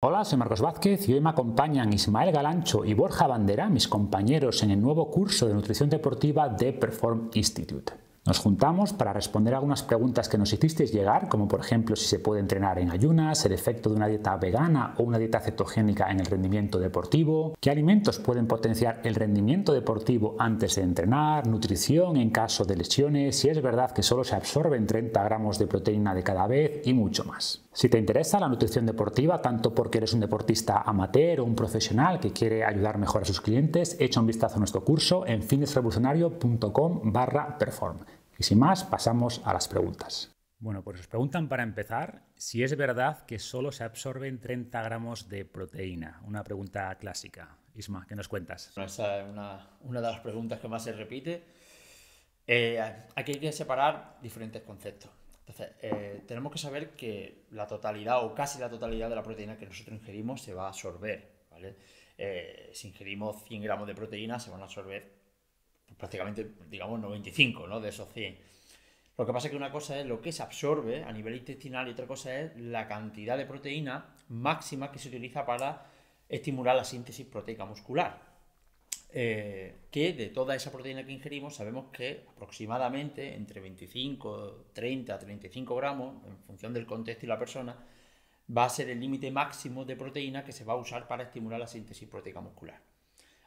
Hola, soy Marcos Vázquez y hoy me acompañan Ismael Galancho y Borja Bandera, mis compañeros en el nuevo curso de nutrición deportiva de Perform Institute. Nos juntamos para responder algunas preguntas que nos hicisteis llegar, como por ejemplo si se puede entrenar en ayunas, el efecto de una dieta vegana o una dieta cetogénica en el rendimiento deportivo, qué alimentos pueden potenciar el rendimiento deportivo antes de entrenar, nutrición en caso de lesiones, si es verdad que solo se absorben 30 gramos de proteína de cada vez y mucho más. Si te interesa la nutrición deportiva, tanto porque eres un deportista amateur o un profesional que quiere ayudar mejor a sus clientes, echa un vistazo a nuestro curso en fitnessrevolucionario.com barra perform. Y sin más, pasamos a las preguntas. Bueno, pues os preguntan para empezar si es verdad que solo se absorben 30 gramos de proteína. Una pregunta clásica. Isma, ¿qué nos cuentas? Esa es una, de las preguntas que más se repite. Eh, aquí hay que separar diferentes conceptos. Entonces, eh, tenemos que saber que la totalidad o casi la totalidad de la proteína que nosotros ingerimos se va a absorber. ¿vale? Eh, si ingerimos 100 gramos de proteína, se van a absorber prácticamente, digamos, 95 ¿no? de esos 100. Lo que pasa es que una cosa es lo que se absorbe a nivel intestinal y otra cosa es la cantidad de proteína máxima que se utiliza para estimular la síntesis proteica muscular. Eh, que de toda esa proteína que ingerimos sabemos que aproximadamente entre 25, 30, 35 gramos, en función del contexto y la persona, va a ser el límite máximo de proteína que se va a usar para estimular la síntesis proteica muscular.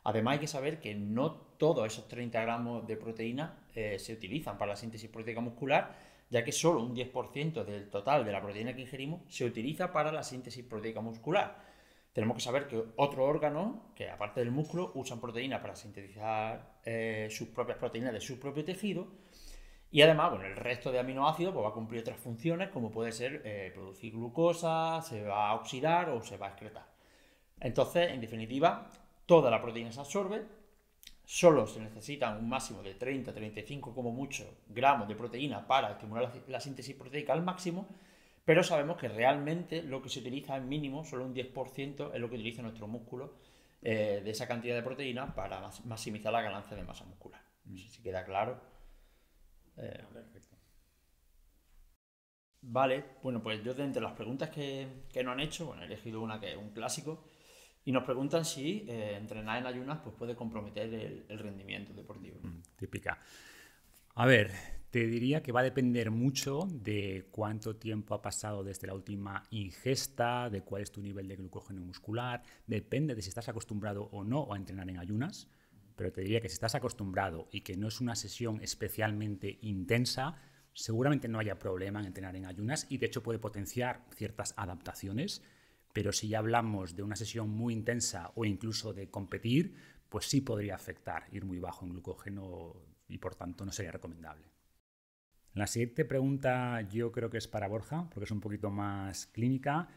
Además hay que saber que no todos esos 30 gramos de proteína eh, se utilizan para la síntesis proteica muscular, ya que solo un 10% del total de la proteína que ingerimos se utiliza para la síntesis proteica muscular tenemos que saber que otro órgano, que aparte del músculo, usan proteína para sintetizar eh, sus propias proteínas de su propio tejido. Y además, bueno, el resto de aminoácidos pues, va a cumplir otras funciones, como puede ser eh, producir glucosa, se va a oxidar o se va a excretar. Entonces, en definitiva, toda la proteína se absorbe, solo se necesitan un máximo de 30-35 como mucho gramos de proteína para estimular la síntesis proteica al máximo, pero sabemos que realmente lo que se utiliza en mínimo, solo un 10% es lo que utiliza nuestro músculo eh, de esa cantidad de proteína para maximizar la ganancia de masa muscular. No sé si queda claro. Eh, Perfecto. Vale, bueno, pues yo de entre las preguntas que, que nos han hecho, bueno, he elegido una que es un clásico, y nos preguntan si eh, entrenar en ayunas pues puede comprometer el, rendimiento deportivo. Mm, típica. A ver, te diría que va a depender mucho de cuánto tiempo ha pasado desde la última ingesta, de cuál es tu nivel de glucógeno muscular, depende de si estás acostumbrado o no a entrenar en ayunas, pero te diría que si estás acostumbrado y que no es una sesión especialmente intensa, seguramente no haya problema en entrenar en ayunas y de hecho puede potenciar ciertas adaptaciones, pero si ya hablamos de una sesión muy intensa o incluso de competir, pues sí podría afectar ir muy bajo en glucógeno y por tanto no sería recomendable. La siguiente pregunta yo creo que es para Borja, porque es un poquito más clínica.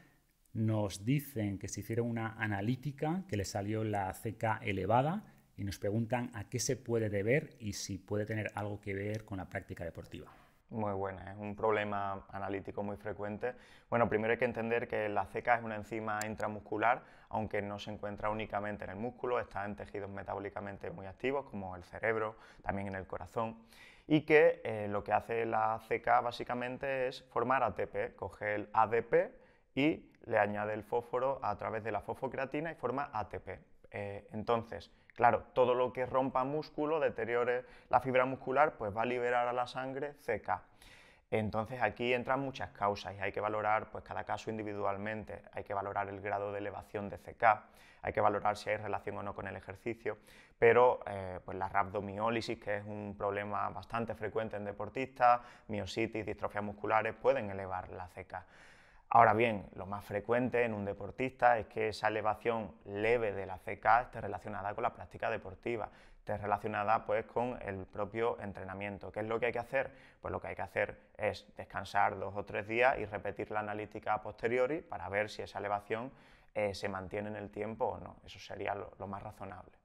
Nos dicen que se hicieron una analítica que le salió la CK elevada y nos preguntan a qué se puede deber y si puede tener algo que ver con la práctica deportiva muy buena, es un problema analítico muy frecuente. Bueno, primero hay que entender que la ceca es una enzima intramuscular, aunque no se encuentra únicamente en el músculo, está en tejidos metabólicamente muy activos como el cerebro, también en el corazón, y que eh, lo que hace la ceca básicamente es formar ATP, coge el ADP y le añade el fósforo a través de la fosfocreatina y forma ATP. Eh, entonces, Claro, todo lo que rompa músculo, deteriore la fibra muscular, pues va a liberar a la sangre CK. Entonces aquí entran muchas causas y hay que valorar pues, cada caso individualmente, hay que valorar el grado de elevación de CK, hay que valorar si hay relación o no con el ejercicio, pero eh, pues, la rhabdomiólisis, que es un problema bastante frecuente en deportistas, miositis, distrofias musculares, pueden elevar la CK. Ahora bien, lo más frecuente en un deportista es que esa elevación leve de la CK esté relacionada con la práctica deportiva, esté relacionada pues con el propio entrenamiento. ¿Qué es lo que hay que hacer? Pues lo que hay que hacer es descansar dos o tres días y repetir la analítica a posteriori para ver si esa elevación eh, se mantiene en el tiempo o no. Eso sería lo más razonable.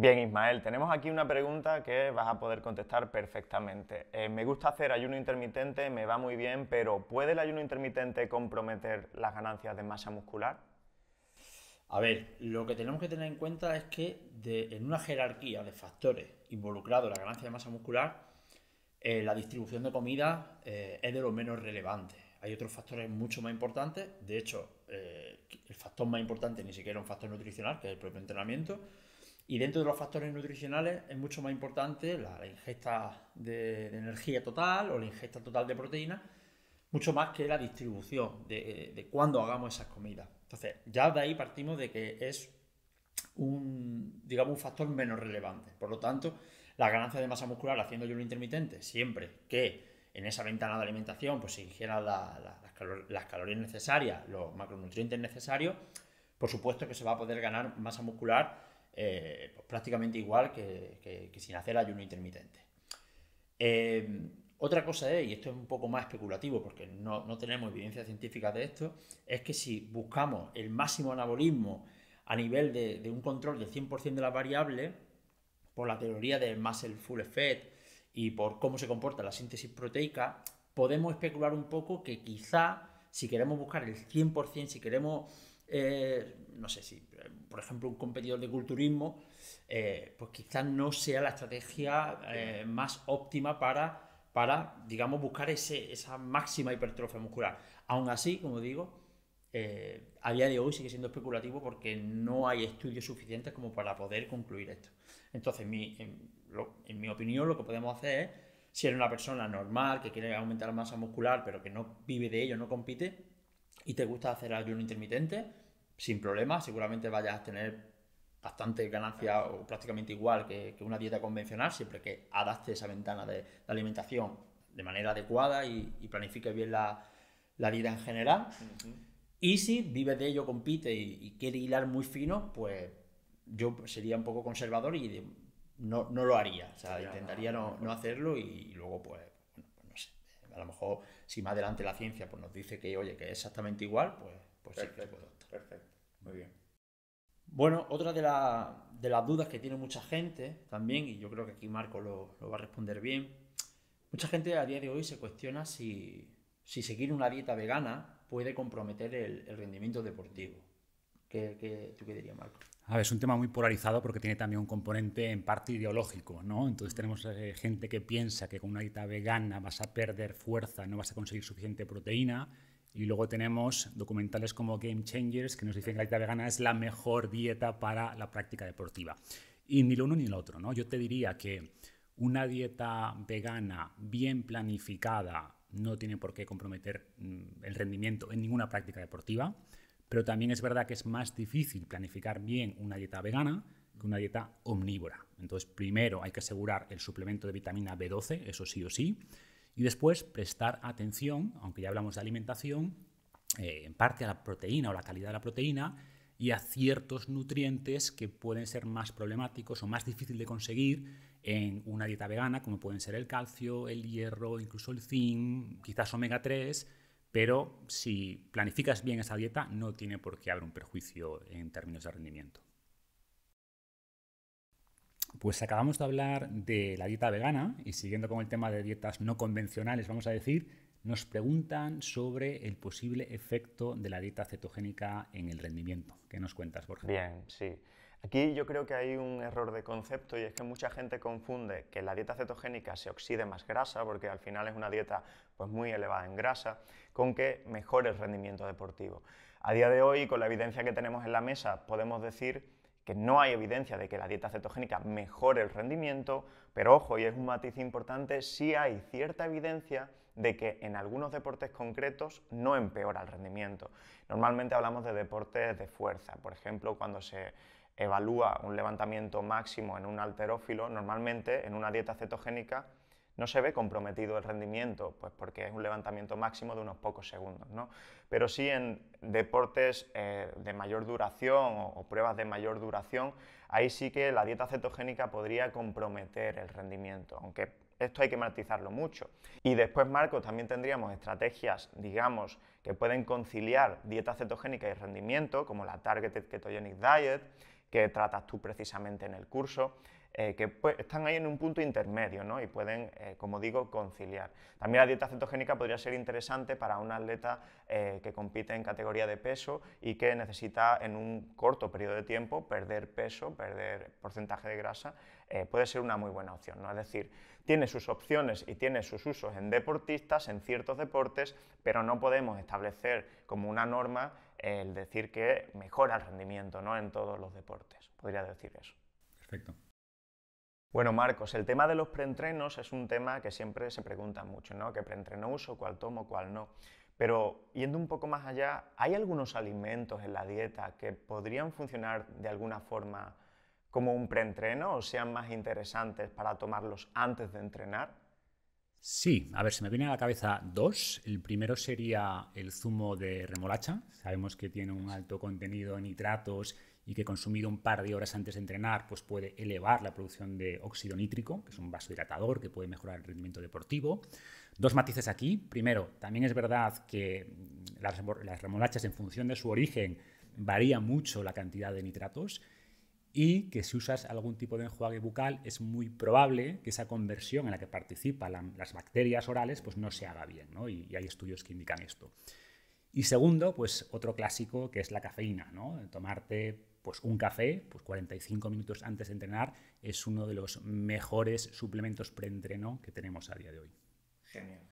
Bien, Ismael, tenemos aquí una pregunta que vas a poder contestar perfectamente. Eh, me gusta hacer ayuno intermitente, me va muy bien, pero ¿puede el ayuno intermitente comprometer las ganancias de masa muscular? A ver, lo que tenemos que tener en cuenta es que en una jerarquía de factores involucrados en la ganancia de masa muscular, eh, la distribución de comida eh, es de lo menos relevante. Hay otros factores mucho más importantes. De hecho, el factor más importante ni siquiera es un factor nutricional, que es el propio entrenamiento y dentro de los factores nutricionales es mucho más importante la, ingesta de, energía total o la ingesta total de proteína mucho más que la distribución de, cuándo hagamos esas comidas. Entonces, ya de ahí partimos de que es un, digamos, un factor menos relevante. Por lo tanto, la ganancia de masa muscular haciendo ayuno intermitente, siempre que en esa ventana de alimentación pues, se ingieran las calorías necesarias, los macronutrientes necesarios, por supuesto que se va a poder ganar masa muscular eh, pues, prácticamente igual que, sin hacer ayuno intermitente. Eh, otra cosa es, y esto es un poco más especulativo porque no, tenemos evidencia científica de esto, es que si buscamos el máximo anabolismo a nivel de, de un control del 100% de las variables, por la teoría del muscle full effect y por cómo se comporta la síntesis proteica, podemos especular un poco que quizá si queremos buscar el 100%, si queremos eh, no sé si, por ejemplo, un competidor de culturismo, eh, pues quizás no sea la estrategia eh, más óptima para, para digamos, buscar esa máxima hipertrofia muscular. Aún así, como digo, a día de hoy sigue siendo especulativo porque no hay estudios suficientes como para poder concluir esto. Entonces, en, en mi opinión, lo que podemos hacer es, si eres una persona normal que quiere aumentar masa muscular pero que no vive de ello, no compite, y te gusta hacer ayuno intermitente, sin problema, seguramente vayas a tener bastante ganancia o prácticamente igual que, una dieta convencional, siempre que adapte esa ventana de, de alimentación de manera adecuada y, planifique bien la, la, dieta en general. Y si vives de ello, compite y, quiere hilar muy fino, pues yo sería un poco conservador y no, no, lo haría. O sea, intentaría no, no, hacerlo y, luego, pues, pues, no sé, a lo mejor si más adelante la ciencia pues, nos dice que, oye, que es exactamente igual, pues, pues sí que Perfecto, muy bien. Bueno, otra de, las dudas que tiene mucha gente también, y yo creo que aquí Marco lo, va a responder bien, mucha gente a día de hoy se cuestiona si, seguir una dieta vegana puede comprometer el, rendimiento deportivo. ¿Qué, qué, tú qué dirías, Marco? A ver, es un tema muy polarizado porque tiene también un componente en parte ideológico, ¿no? Entonces mm. tenemos eh, gente que piensa que con una dieta vegana vas a perder fuerza, no vas a conseguir suficiente proteína, y luego tenemos documentales como Game Changers que nos dicen que la dieta vegana es la mejor dieta para la práctica deportiva. Y ni lo uno ni el otro, ¿no? Yo te diría que una dieta vegana bien planificada no tiene por qué comprometer mm, el rendimiento en ninguna práctica deportiva pero también es verdad que es más difícil planificar bien una dieta vegana que una dieta omnívora. Entonces, primero hay que asegurar el suplemento de vitamina B12, eso sí o sí, y después prestar atención, aunque ya hablamos de alimentación, eh, en parte a la proteína o la calidad de la proteína y a ciertos nutrientes que pueden ser más problemáticos o más difíciles de conseguir en una dieta vegana, como pueden ser el calcio, el hierro, incluso el zinc, quizás omega 3, pero si planificas bien esa dieta no tiene por qué haber un perjuicio en términos de rendimiento. Pues acabamos de hablar de la dieta vegana y siguiendo con el tema de dietas no convencionales, vamos a decir, nos preguntan sobre el posible efecto de la dieta cetogénica en el rendimiento. ¿Qué nos cuentas, Borja? Bien, sí. Aquí yo creo que hay un error de concepto y es que mucha gente confunde que la dieta cetogénica se oxide más grasa porque al final es una dieta pues muy elevada en grasa, con que mejore el rendimiento deportivo. A día de hoy, con la evidencia que tenemos en la mesa, podemos decir que no hay evidencia de que la dieta cetogénica mejore el rendimiento, pero ojo, y es un matiz importante, sí hay cierta evidencia de que en algunos deportes concretos no empeora el rendimiento. Normalmente hablamos de deportes de fuerza, por ejemplo, cuando se evalúa un levantamiento máximo en un alterófilo, normalmente en una dieta cetogénica no se ve comprometido el rendimiento, pues porque es un levantamiento máximo de unos pocos segundos, ¿no? Pero sí en deportes eh, de mayor duración o, pruebas de mayor duración, ahí sí que la dieta cetogénica podría comprometer el rendimiento, aunque esto hay que matizarlo mucho. Y después, Marco, también tendríamos estrategias, digamos, que pueden conciliar dieta cetogénica y rendimiento, como la Targeted Ketogenic Diet, que tratas tú precisamente en el curso, eh, que están ahí en un punto intermedio ¿no? y pueden, eh, como digo, conciliar. También la dieta cetogénica podría ser interesante para un atleta eh, que compite en categoría de peso y que necesita en un corto periodo de tiempo perder peso, perder porcentaje de grasa, puede ser una muy buena opción. ¿no? Es decir, tiene sus opciones y tiene sus usos en deportistas, en ciertos deportes, pero no podemos establecer como una norma el decir que mejora el rendimiento ¿no? en todos los deportes. Podría decir eso. Perfecto. Bueno, Marcos, el tema de los preentrenos es un tema que siempre se pregunta mucho, ¿no? ¿Qué preentreno uso? ¿Cuál tomo? ¿Cuál no? Pero yendo un poco más allá, ¿hay algunos alimentos en la dieta que podrían funcionar de alguna forma como un preentreno o sean más interesantes para tomarlos antes de entrenar? Sí, a ver, se me viene a la cabeza dos. El primero sería el zumo de remolacha. Sabemos que tiene un alto contenido en nitratos y que consumido un par de horas antes de entrenar, pues puede elevar la producción de óxido nítrico, que es un vasodilatador que puede mejorar el rendimiento deportivo. Dos matices aquí. Primero, también es verdad que las remolachas, en función de su origen, varía mucho la cantidad de nitratos y que si usas algún tipo de enjuague bucal es muy probable que esa conversión en la que participan las bacterias orales pues no se haga bien, Y, hay estudios que indican esto. Y segundo, pues otro clásico que es la cafeína, ¿no? Tomarte pues un café, pues 45 minutos antes de entrenar es uno de los mejores suplementos preentreno que tenemos a día de hoy. Genial.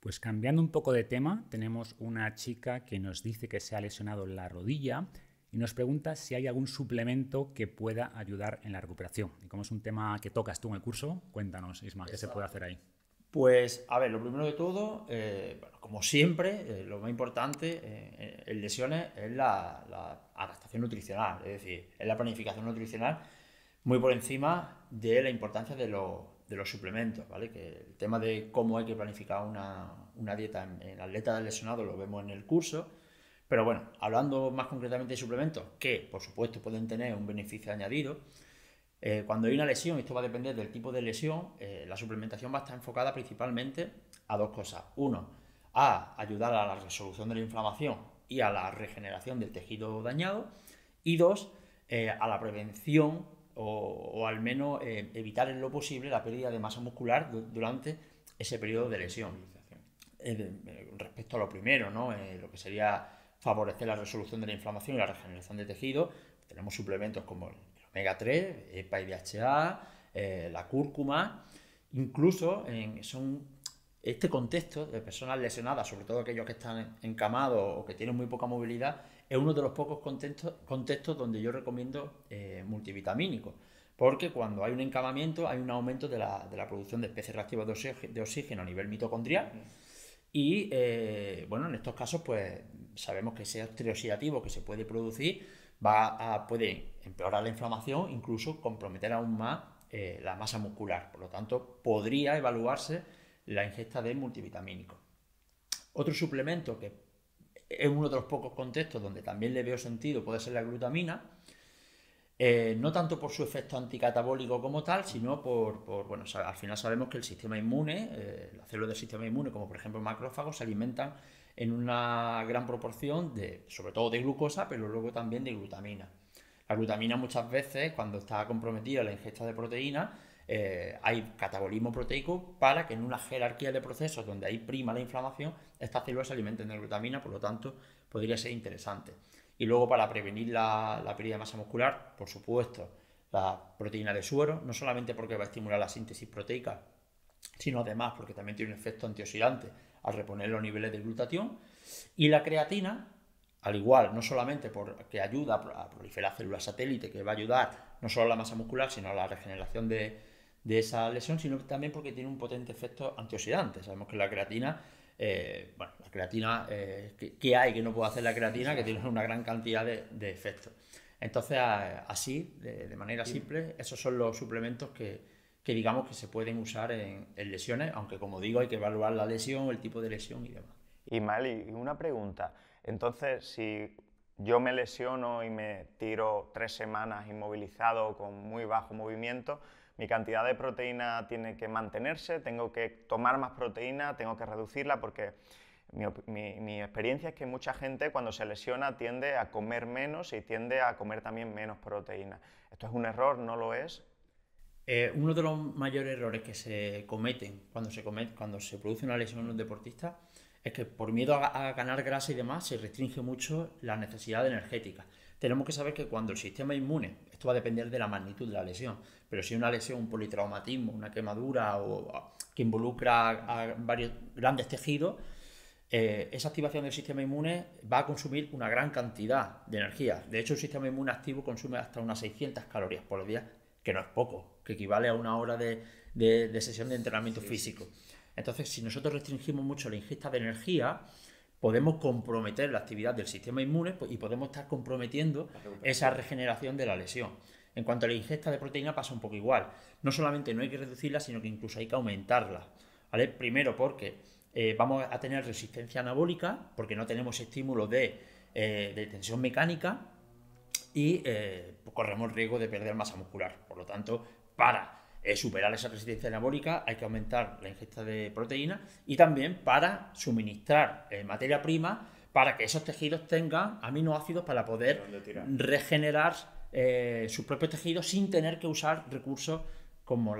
Pues cambiando un poco de tema, tenemos una chica que nos dice que se ha lesionado la rodilla y nos pregunta si hay algún suplemento que pueda ayudar en la recuperación. Y como es un tema que tocas tú en el curso, cuéntanos, Isma, ¿qué se puede hacer ahí? Pues, a ver, lo primero de todo, eh, como siempre, eh, lo más importante en eh, lesiones es la, adaptación nutricional, es decir, es la planificación nutricional muy por encima de la importancia de, de los suplementos, ¿vale? Que el tema de cómo hay que planificar una, una dieta en, atleta lesionado lesionado lo vemos en el curso, pero bueno, hablando más concretamente de suplementos, que por supuesto pueden tener un beneficio añadido, eh, cuando hay una lesión, esto va a depender del tipo de lesión, eh, la suplementación va a estar enfocada principalmente a dos cosas. Uno, a ayudar a la resolución de la inflamación y a la regeneración del tejido dañado. Y dos, eh, a la prevención o, al menos evitar en lo posible la pérdida de masa muscular durante ese periodo de lesión. respecto a lo primero, ¿no? lo que sería favorecer la resolución de la inflamación y la regeneración de tejido. Tenemos suplementos como el omega 3, EPA y DHA, la cúrcuma, incluso en, son este contexto de personas lesionadas, sobre todo aquellos que están encamados o que tienen muy poca movilidad, es uno de los pocos contextos, donde yo recomiendo eh, multivitamínicos. Porque cuando hay un encamamiento hay un aumento de la, producción de especies reactivas de oxígeno, a nivel mitocondrial. Y eh, bueno, en estos casos, pues sabemos que ese estrés oxidativo que se puede producir va a, puede empeorar la inflamación, incluso comprometer aún más eh, la masa muscular. Por lo tanto, podría evaluarse la ingesta de multivitamínico. Otro suplemento que es uno de los pocos contextos donde también le veo sentido puede ser la glutamina. Eh, no tanto por su efecto anticatabólico como tal, sino por, bueno, al final sabemos que el sistema inmune, eh, las células del sistema inmune, como por ejemplo macrófagos, se alimentan en una gran proporción de, sobre todo de glucosa, pero luego también de glutamina. La glutamina muchas veces, cuando está comprometida la ingesta de proteína, eh, hay catabolismo proteico para que en una jerarquía de procesos donde hay prima la inflamación, estas células se alimenten de glutamina, por lo tanto podría ser interesante. Y luego para prevenir la, pérdida de masa muscular, por supuesto, la proteína de suero, no solamente porque va a estimular la síntesis proteica, sino además porque también tiene un efecto antioxidante al reponer los niveles de glutatión. Y la creatina, al igual, no solamente porque ayuda a proliferar células satélite, que va a ayudar no solo a la masa muscular, sino a la regeneración de, de esa lesión, sino también porque tiene un potente efecto antioxidante. Sabemos que la creatina eh, bueno, la creatina, eh, ¿qué, hay que no puede hacer la creatina? Que tiene una gran cantidad de, efectos. Entonces, así, de, manera simple, esos son los suplementos que, que, digamos que se pueden usar en, en lesiones, aunque como digo, hay que evaluar la lesión, el tipo de lesión y demás. Y Mali, una pregunta. Entonces, si yo me lesiono y me tiro tres semanas inmovilizado con muy bajo movimiento, mi cantidad de proteína tiene que mantenerse, tengo que tomar más proteína, tengo que reducirla porque mi, experiencia es que mucha gente cuando se lesiona tiende a comer menos y tiende a comer también menos proteína. ¿Esto es un error? ¿No lo es? Eh, uno de los mayores errores que se cometen cuando se, produce una lesión en un deportista es que por miedo a ganar grasa y demás se restringe mucho la necesidad energética tenemos que saber que cuando el sistema inmune, esto va a depender de la magnitud de la lesión, pero si una lesión, un politraumatismo, una quemadura o ah, que involucra a varios grandes tejidos, eh, esa activación del sistema inmune va a consumir una gran cantidad de energía. De hecho, el sistema inmune activo consume hasta unas 600 calorías por día, que no es poco, que equivale a una hora de, sesión de entrenamiento físico. Entonces, si nosotros restringimos mucho la ingesta de energía, podemos comprometer la actividad del sistema inmune pues, y podemos estar comprometiendo esa regeneración de la lesión. En cuanto a la ingesta de proteína pasa un poco igual. No solamente no hay que reducirla, sino que incluso hay que aumentarla. ¿vale? Primero porque eh, vamos a tener resistencia anabólica, porque no tenemos estímulo de, eh, tensión mecánica y eh, corremos riesgo de perder masa muscular. Por lo tanto, para superar esa resistencia anabólica hay que aumentar la ingesta de proteína y también para suministrar eh, materia prima para que esos tejidos tengan aminoácidos para poder regenerar eh, sus propios tejidos sin tener que usar recursos como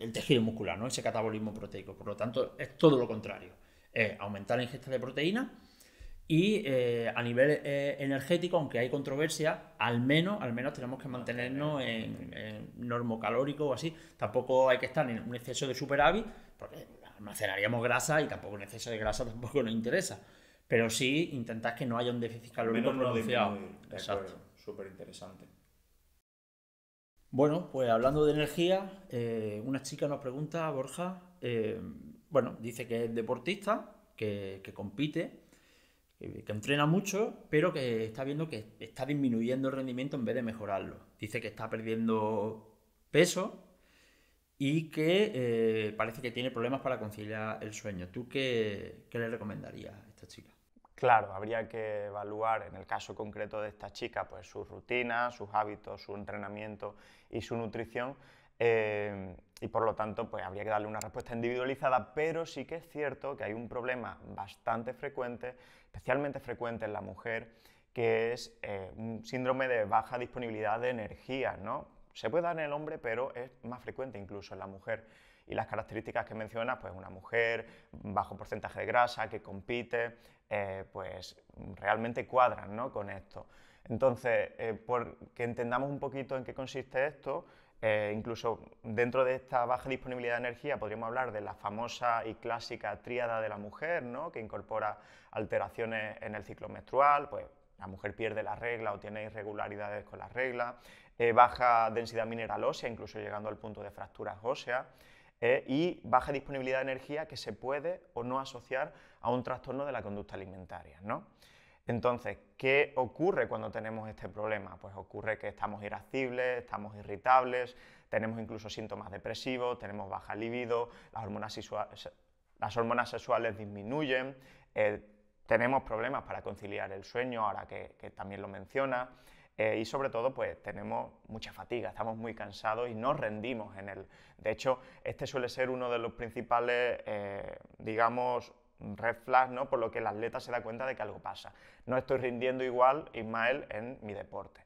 el tejido muscular, ¿no? ese catabolismo proteico. Por lo tanto, es todo lo contrario. aumentar la ingesta de proteína y eh, a nivel eh, energético, aunque hay controversia, al menos, al menos tenemos que mantenernos en, normocalórico o así. Tampoco hay que estar en un exceso de superávit, porque almacenaríamos grasa y tampoco un exceso de grasa tampoco nos interesa. Pero sí intentar que no haya un déficit calórico pronunciado. Exacto. Súper interesante. Bueno, pues hablando de energía, eh, una chica nos pregunta, Borja, bueno, dice que es deportista, que compite que, entrena mucho, pero que está viendo que está disminuyendo el rendimiento en vez de mejorarlo. Dice que está perdiendo peso y que eh, parece que tiene problemas para conciliar el sueño. ¿Tú qué, le recomendarías a esta chica? Claro, habría que evaluar en el caso concreto de esta chica, pues sus rutinas, sus hábitos, su entrenamiento y su nutrición. Eh, y por lo tanto pues habría que darle una respuesta individualizada, pero sí que es cierto que hay un problema bastante frecuente, especialmente frecuente en la mujer, que es eh, un síndrome de baja disponibilidad de energía, ¿no? Se puede dar en el hombre, pero es más frecuente incluso en la mujer. Y las características que mencionas, pues una mujer, bajo porcentaje de grasa, que compite, eh, pues realmente cuadran ¿no? con esto. Entonces, eh, por que entendamos un poquito en qué consiste esto, eh, incluso dentro de esta baja disponibilidad de energía podríamos hablar de la famosa y clásica tríada de la mujer, ¿no? que incorpora alteraciones en el ciclo menstrual, pues la mujer pierde la regla o tiene irregularidades con la regla, eh, baja densidad mineral ósea, incluso llegando al punto de fracturas óseas, eh, y baja disponibilidad de energía que se puede o no asociar a un trastorno de la conducta alimentaria. ¿no? Entonces, ¿qué ocurre cuando tenemos este problema? Pues ocurre que estamos irascibles, estamos irritables, tenemos incluso síntomas depresivos, tenemos baja libido, las hormonas, sexuales, disminuyen, eh, tenemos problemas para conciliar el sueño, ahora que, también lo menciona, eh, y sobre todo pues tenemos mucha fatiga, estamos muy cansados y no rendimos en el. De hecho, este suele ser uno de los principales, eh, digamos, red flag, ¿no? Por lo que el atleta se da cuenta de que algo pasa. No estoy rindiendo igual, Ismael, en mi deporte.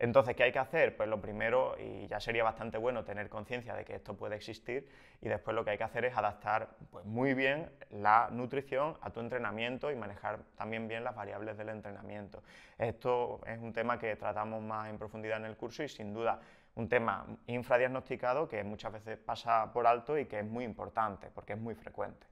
Entonces, ¿qué hay que hacer? Pues lo primero, y ya sería bastante bueno tener conciencia de que esto puede existir, y después lo que hay que hacer es adaptar pues, muy bien la nutrición a tu entrenamiento y manejar también bien las variables del entrenamiento. Esto es un tema que tratamos más en profundidad en el curso y sin duda un tema infradiagnosticado que muchas veces pasa por alto y que es muy importante porque es muy frecuente.